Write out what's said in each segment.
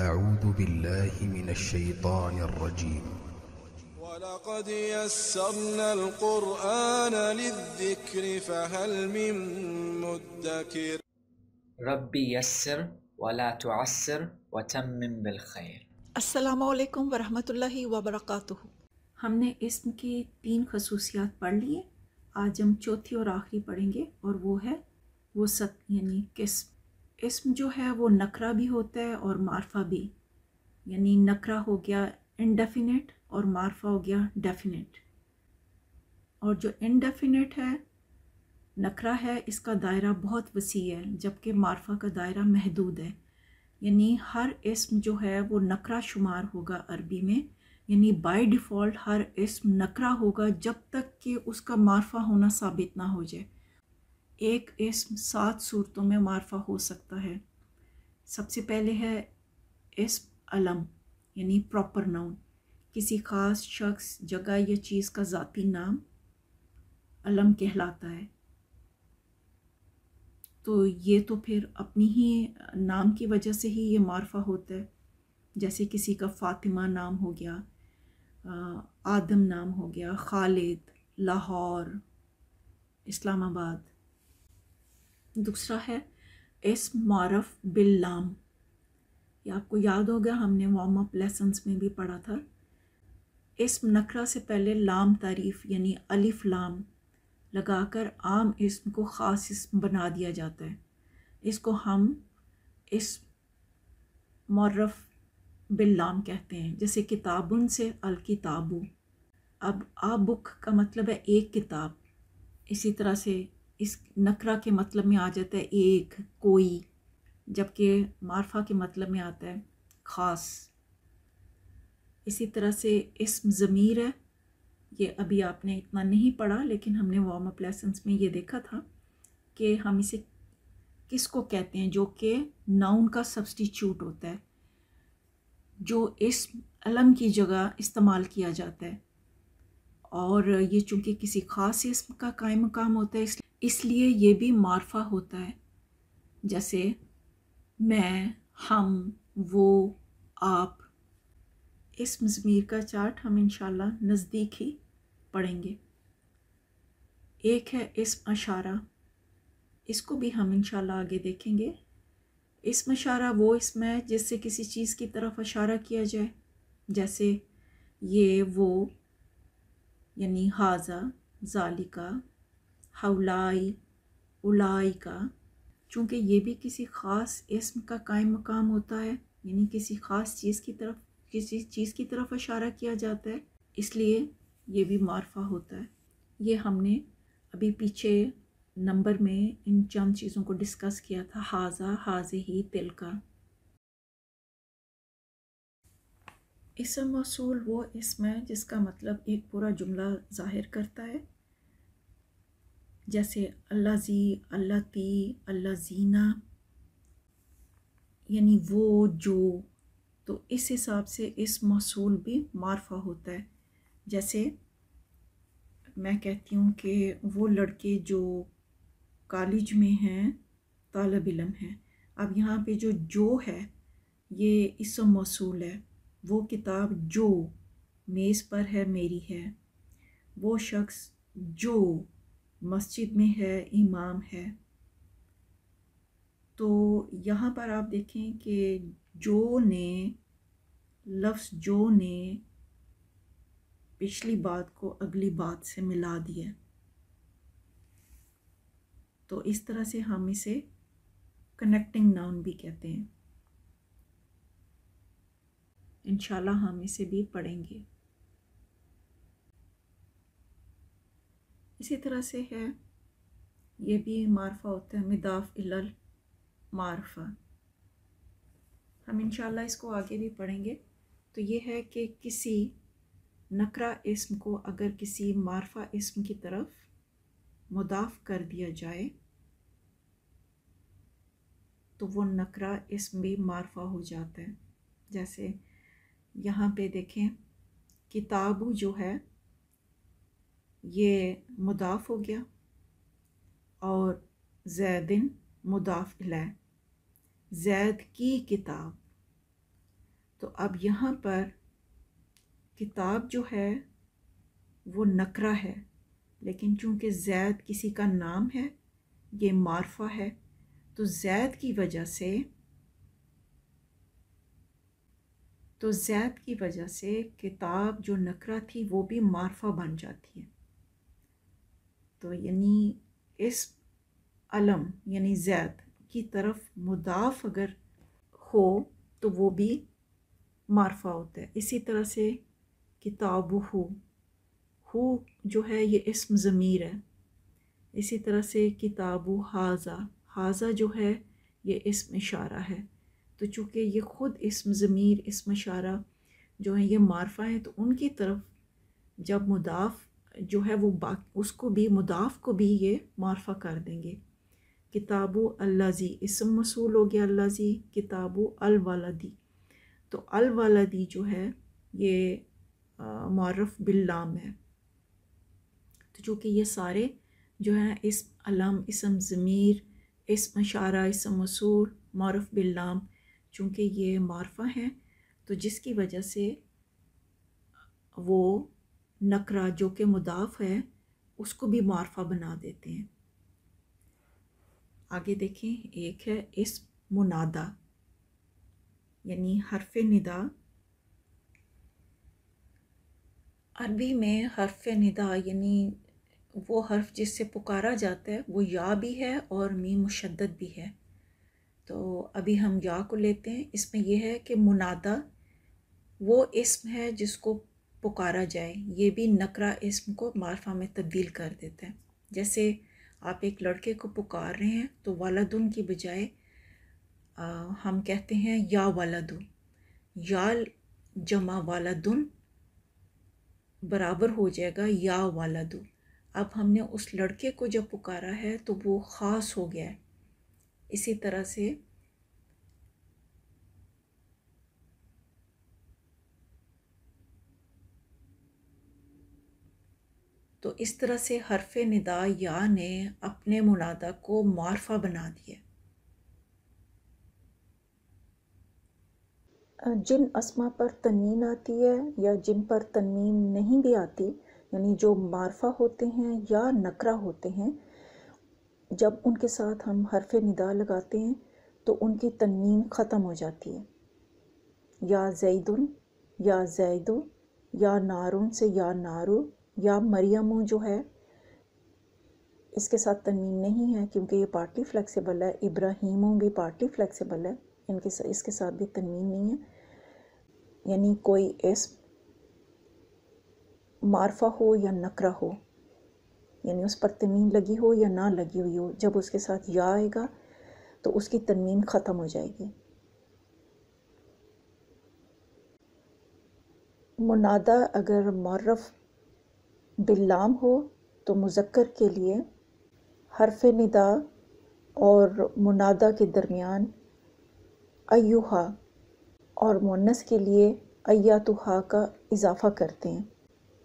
أعوذ بالله من الشيطان الرجيم ولقد يسرنا القرآن للذكر فهل من مدكر ربي يسر ولا تعسر وتمم بالخير السلام عليكم ورحمة الله وبركاته हमने इसम की तीन खसूसियात पढ़ लिए आज हम चौथी और आखिरी पढ़ेंगे और वो है वो सत यानी किस्म इसम जो है वो नखरा भी होता है और मारफा भी यानी नखरा हो गया इनडेफिनेट और मारफा हो गया डेफिनेट और जो इनडेफिनेट है नखरा है इसका दायरा बहुत वसी है जबकि मारफा का दायरा महदूद है यानी हर इसम जो है वो नखरा शुमार होगा अरबी में यानी बाय डिफ़ॉल्ट हर इसम नखरा होगा जब तक कि उसका मारफा होना साबित ना हो जाए एक इसम सात सूरतों में मारफा हो सकता है सबसे पहले है इसम अलम यानी प्रॉपर नाउन किसी ख़ास शख्स जगह या चीज़ का ज़ाती नाम अलम कहलाता है तो ये तो फिर अपनी ही नाम की वजह से ही ये मारफा होता है जैसे किसी का फ़ातिमा नाम हो गया आदम नाम हो गया खालिद लाहौर इस्लामाबाद दूसरा है एस मारफ बिल लाम ये आपको याद हो गया हमने वार्म अप लेसन्स में भी पढ़ा था इसम नखरा से पहले लाम तारीफ़ यानी अलिफ लाम लगाकर आम इसम को ख़ास इसम बना दिया जाता है इसको हम इस बिल लाम कहते हैं जैसे किताबुन से किताबु अब आ बुक का मतलब है एक किताब इसी तरह से इस नकरा के मतलब में आ जाता है एक कोई जबकि मारफा के मतलब में आता है ख़ास इसी तरह से इसम ज़मीर है ये अभी आपने इतना नहीं पढ़ा लेकिन हमने वार्म अप लेसन्स में ये देखा था कि हम इसे किसको कहते हैं जो कि नाउन का सब्सटीट्यूट होता है जो इस अलम की जगह इस्तेमाल किया जाता है और ये चूँकि किसी ख़ास इसम का कायम मकाम होता है इसलिए ये भी मारफा होता है जैसे मैं हम वो आप इस मज़मीर का चार्ट हम इनशाला नज़दीक ही पढ़ेंगे एक है इसम अशारा इसको भी हम इनशाला आगे देखेंगे इसम अशारा वो इसम है जिससे किसी चीज़ की तरफ अशारा किया जाए जैसे ये वो यानी हाजा जालिका हवलाई उलाई का चूँकि ये भी किसी ख़ास इसम का कायम मकाम होता है यानी किसी ख़ास चीज़ की तरफ किसी चीज़ की तरफ इशारा किया जाता है इसलिए ये भी मारफा होता है ये हमने अभी पीछे नंबर में इन चंद चीज़ों को डिस्कस किया था हाजा हाज ही तिल का इसम मौसूल वो इसम है जिसका मतलब एक पूरा जुमला ज़ाहिर करता है जैसे अल्लाह जी अल्लाह ती अल्लाह जीना यानी वो जो तो इस हिसाब से इस मौसूल भी मारफा होता है जैसे मैं कहती हूँ कि वो लड़के जो कॉलेज में हैं तालब इलम हैं अब यहाँ पे जो जो है ये इसम मौसूल है वो किताब जो मेज़ पर है मेरी है वो शख्स जो मस्जिद में है इमाम है तो यहाँ पर आप देखें कि जो ने लफ्ज़ जो ने पिछली बात को अगली बात से मिला दिया तो इस तरह से हम इसे कनेक्टिंग नाउन भी कहते हैं इनशाला हम इसे भी पढ़ेंगे इसी तरह से है ये भी मारफा होता है मिदाफ इलल मारफा हम इंशाल्लाह इसको आगे भी पढ़ेंगे तो ये है कि किसी नकरा इसम को अगर किसी मारफा इसम की तरफ मुदाफ कर दिया जाए तो वो नकरा इसम भी मारफा हो जाता है जैसे यहाँ पे देखें किताब जो है ये मुदाफ़ हो गया और जैदिन मुदाफ़ लै जैद की किताब तो अब यहाँ पर किताब जो है वो नकरा है लेकिन चूंकि जैद किसी का नाम है ये मारफा है तो जैद की वजह से तो ज़ैद की वजह से किताब जो नकरा थी वो भी मारफा बन जाती है तो यानी इस अलम यानी ज़ैद की तरफ मुदाफ अगर हो तो वो भी मारफा होता है इसी तरह से किताब हो हु जो है ये इसम ज़मीर है इसी तरह से किताब हाजा हाजा जो है ये इसम इशारा है तो चूँकि ये ख़ुद इसम ज़मीर इसम इशारा जो है ये मारफा है तो उनकी तरफ जब मुदाफ़ जो है वो बा उसको भी मुदाफ़ को भी ये मारफा कर देंगे किताबो अल्लाजी इसम मसूल हो गया अल्लाजी किताबो अलवालदी तो अलवालदी जो है ये मारफ बिल्लाम है तो चूँकि ये सारे जो हैं इस अलम इसम ज़मीर इसम शारा इसम मसूल मारफ बिल्लाम चूँकि ये मारफा हैं तो जिसकी वजह से वो नकरा जो कि मुदाफ़ है उसको भी मारफा बना देते हैं आगे देखें एक है इस मुनादा यानी हरफ निदा अरबी में हरफ निदा यानी वो हर्फ जिससे पुकारा जाता है वो या भी है और मी मुशद्दत भी है तो अभी हम या को लेते हैं इसमें यह है कि मुनादा वो इसम है जिसको पुकारा जाए ये भी नकरा इसम को मारफा में तब्दील कर देता है जैसे आप एक लड़के को पुकार रहे हैं तो वालदुन की बजाय हम कहते हैं या वालदु या जमा वालदुन बराबर हो जाएगा या वालदु अब हमने उस लड़के को जब पुकारा है तो वो ख़ास हो गया है इसी तरह से तो इस तरह से हरफ निदा या ने अपने मुनादा को मारफा बना दिया जिन असमा पर तनवीन आती है या जिन पर तनवीन नहीं भी आती यानी जो मारफा होते हैं या नकरा होते हैं जब उनके साथ हम हरफ निदा लगाते हैं तो उनकी तनवीन ख़त्म हो जाती है या जैदुन या जैदो या नारुन से या नारो या मरियम जो है इसके साथ तनवीन नहीं है क्योंकि ये पार्टी फ्लेक्सिबल है इब्राहिमों भी पार्टी फ्लेक्सिबल है इनके सा, इसके साथ भी तनवीन नहीं है यानी कोई इस मारफा हो या नकरा हो यानी उस पर तमीम लगी हो या ना लगी हुई हो जब उसके साथ या आएगा तो उसकी तमीम ख़त्म हो जाएगी मुनादा अगर मौरफ़ बिल्लाम हो तो मुजक्र के लिए हरफ निदा और मुनादा के दरमियान अयुहा और मुन्नस के लिए अयातुहा का इजाफ़ा करते हैं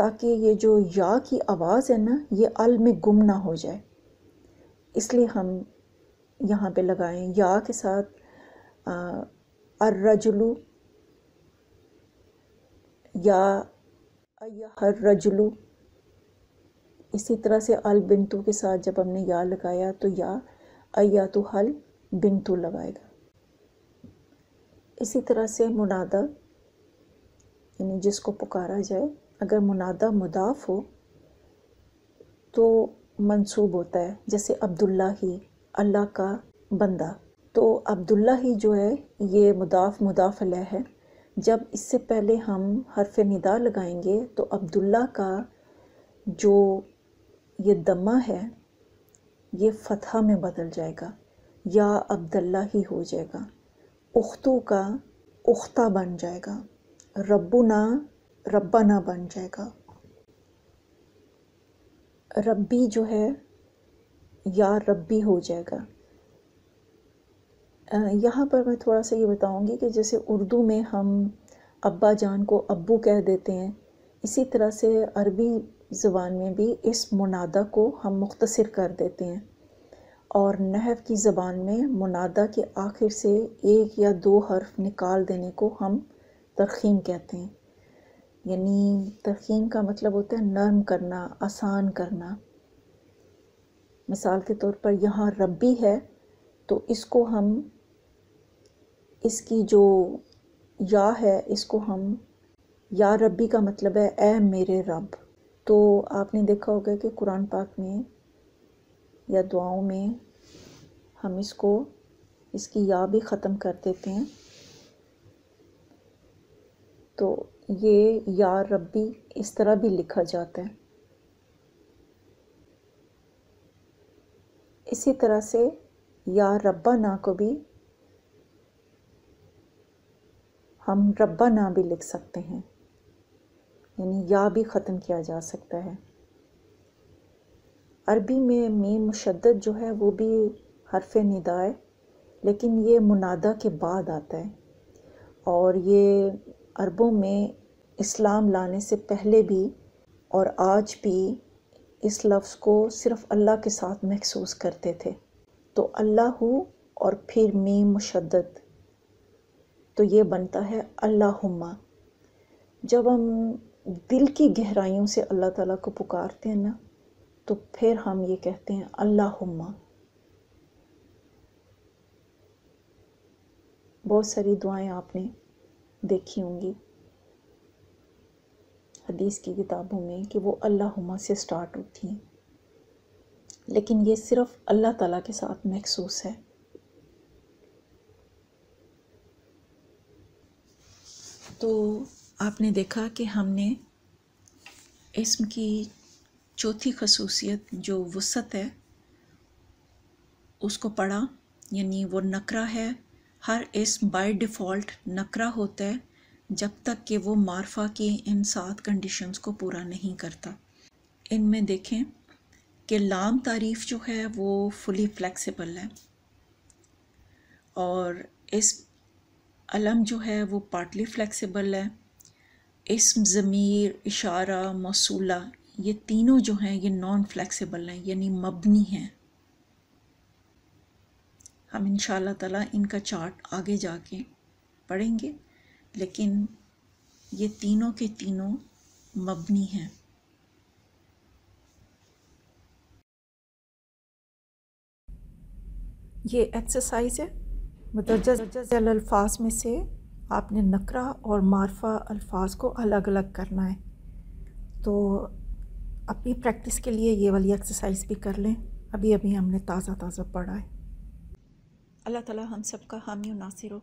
ताकि ये जो या की आवाज़ है ना ये अल में गुम ना हो जाए इसलिए हम यहाँ पे लगाएं या के साथ अर्रजलू या हर रजलू इसी तरह से अल बिनतु के साथ जब हमने या लगाया तो या अया तो हल बिनतु लगाएगा इसी तरह से मुनादा यानी जिसको पुकारा जाए अगर मुनादा मुदाफ हो तो मंसूब होता है जैसे अब्दुल्ला ही अल्लाह का बंदा तो अब्दुल्ला ही जो है ये मुदाफ मुदाफ अलह है जब इससे पहले हम हरफ निदा लगाएंगे तो अब्दुल्ला का जो ये दमा है ये फतहा में बदल जाएगा या अब्दुल्ला ही हो जाएगा उख्तू का उख्ता बन जाएगा रब्बुना रब्बा ना बन जाएगा रब्बी जो है या रब्बी हो जाएगा यहाँ पर मैं थोड़ा सा ये बताऊँगी कि जैसे उर्दू में हम अब्बा जान को अब्बू कह देते हैं इसी तरह से अरबी ज़बान में भी इस मुनादा को हम मुख्तसर कर देते हैं और नहव की ज़बान में मुनादा के आखिर से एक या दो हर्फ निकाल देने को हम तरखीम कहते हैं यानी तरकीम का मतलब होता है नरम करना आसान करना मिसाल के तौर पर यहाँ रबी है तो इसको हम इसकी जो या है इसको हम या रबी का मतलब है ए मेरे रब तो आपने देखा होगा कि कुरान पाक में या दुआओं में हम इसको इसकी या भी ख़त्म कर देते हैं तो ये या रब्बी इस तरह भी लिखा जाता है इसी तरह से या रब्बा ना को भी हम रब्बा ना भी लिख सकते हैं यानी या भी ख़त्म किया जा सकता है अरबी में मे मुशद जो है वो भी हरफ निदा है लेकिन ये मुनादा के बाद आता है और ये अरबों में इस्लाम लाने से पहले भी और आज भी इस लफ्ज़ को सिर्फ अल्लाह के साथ महसूस करते थे तो अल्लाह और फिर मी मुशद्दत तो ये बनता है अल्लाहुम्मा जब हम दिल की गहराइयों से अल्लाह ताला को पुकारते हैं ना तो फिर हम ये कहते हैं अल्लाहुम्मा बहुत सारी दुआएं आपने देखी होंगी हदीस की किताबों में कि वो अल्लाहुमा से स्टार्ट होती हैं लेकिन ये सिर्फ़ अल्लाह ताला के साथ महसूस है तो आपने देखा कि हमने इसम की चौथी खसूसियत जो वसत है उसको पढ़ा यानी वो नकरा है हर इसम बाय डिफ़ॉल्ट नकरा होता है जब तक कि वो मारफा की इन सात कंडीशंस को पूरा नहीं करता इनमें देखें कि लाम तारीफ जो है वो फुली फ्लेक्सिबल है और इस अलम जो है वो पार्टली फ्लेक्सिबल है इसम ज़मीर इशारा मौसूला ये तीनों जो हैं ये नॉन फ्लेक्सिबल हैं यानी मबनी हैं हम इन ताला इनका चार्ट आगे जाके पढ़ेंगे लेकिन ये तीनों के तीनों मबनी हैं ये एक्सरसाइज है मदरजा मतलब अल्फाज में से आपने नकरा और मारफा अल्फाज को अलग अलग करना है तो अपनी प्रैक्टिस के लिए ये वाली एक्सरसाइज भी कर लें अभी अभी हमने ताज़ा ताज़ा पढ़ा है अल्लाह ताला हम सब का हामी नासिर हो